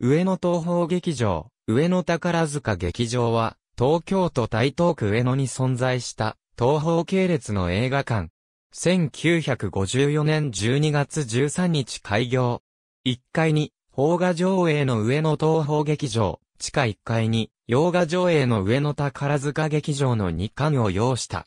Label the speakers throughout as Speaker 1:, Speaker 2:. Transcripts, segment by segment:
Speaker 1: 上野東宝劇場、上野宝塚劇場は、東京都台東区上野に存在した、東宝系列の映画館。1954年12月13日開業。1階に、邦画上映の上野東宝劇場、地下1階に、洋画上映の上野宝塚劇場の2館を要した。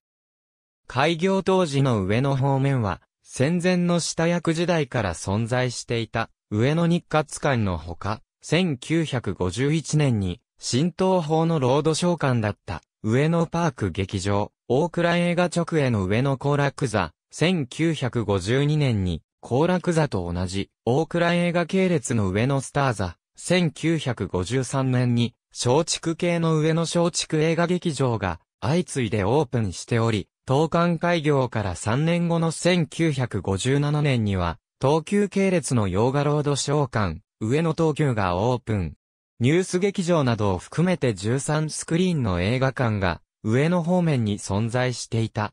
Speaker 1: 開業当時の上野方面は、戦前の下役時代から存在していた、上野日活館のほか、1951年に、新東宝のロード召喚だった、上野パーク劇場、大倉映画直営の上野後楽座、1952年に、後楽座と同じ、大倉映画系列の上野スター座、1953年に、松竹系の上野松竹映画劇場が、相次いでオープンしており、東館開業から3年後の1957年には、東急系列の洋画ロード召喚、上野東急がオープン。ニュース劇場などを含めて13スクリーンの映画館が上野方面に存在していた。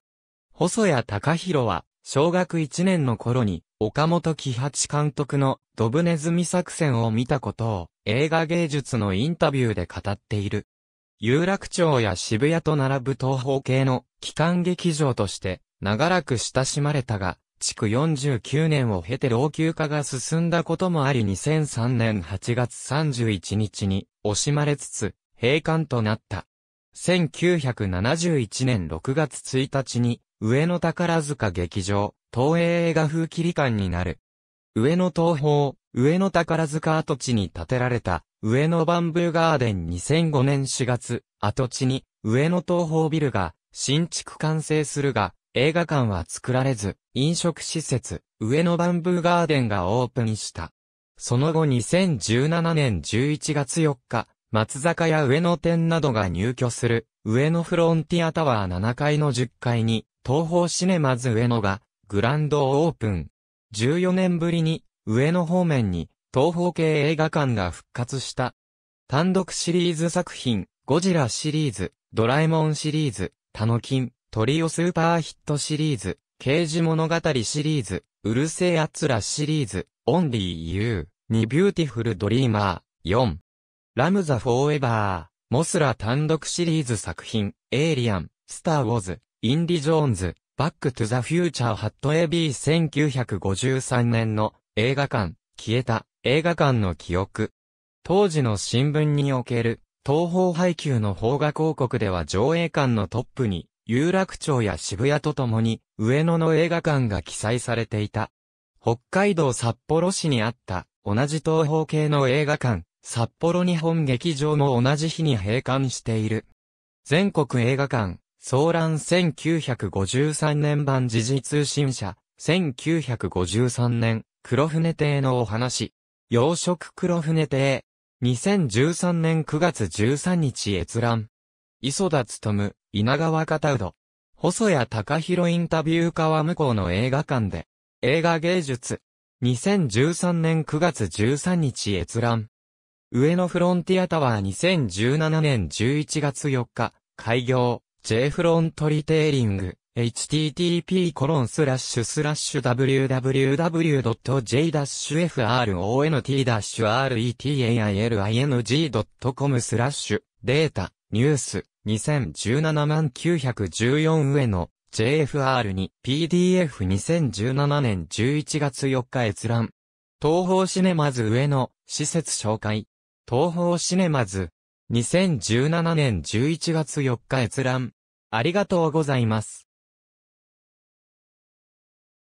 Speaker 1: 細谷隆弘は小学1年の頃に岡本喜八監督のドブネズミ作戦を見たことを映画芸術のインタビューで語っている。有楽町や渋谷と並ぶ東方系の機関劇場として長らく親しまれたが、築49年を経て老朽化が進んだこともあり2003年8月31日に惜しまれつつ閉館となった。1971年6月1日に上野宝塚劇場、東映映画風切り館になる。上野東宝、上野宝塚跡地に建てられた、上野バンブーガーデン2005年4月、跡地に、上野東宝ビルが、新築完成するが、映画館は作られず、飲食施設、上野バンブーガーデンがオープンした。その後2017年11月4日、松坂屋上野店などが入居する、上野フロンティアタワー7階の10階に、東方シネマズ上野が、グランドオープン。14年ぶりに、上野方面に、東方系映画館が復活した。単独シリーズ作品、ゴジラシリーズ、ドラえもんシリーズ、タノキン、トリオスーパーヒットシリーズ、刑事物語シリーズ、うるせえ奴らシリーズ、オンリーユー、にビューティフルドリーマー、4。ラムザフォーエバー、モスラ単独シリーズ作品、エイリアン、スターウォーズ、インディ・ジョーンズ、バックトゥザフューチャーハットエビー1 9 5 3年の映画館、消えた映画館の記憶。当時の新聞における東方配給の邦画広告では上映館のトップに有楽町や渋谷とともに、上野の映画館が記載されていた。北海道札幌市にあった、同じ東方系の映画館、札幌日本劇場も同じ日に閉館している。全国映画館、騒乱1953年版時事通信社、1953年、黒船亭のお話。養殖黒船亭。2013年9月13日閲覧。磯田務、稲川片うど。細谷隆弘インタビュー川向こうの映画館で。映画芸術。2013年9月13日閲覧。上野フロンティアタワー2017年11月4日、開業、J フロントリテイリング、http コロンスラッシュスラッシュ www.j-fron-t-retain.com g スラッシュデータニュース2017万914上の JFR に PDF2017 年11月4日閲覧。東方シネマズ上の施設紹介。東方シネマズ2017年11月4日閲覧。ありがとうございます。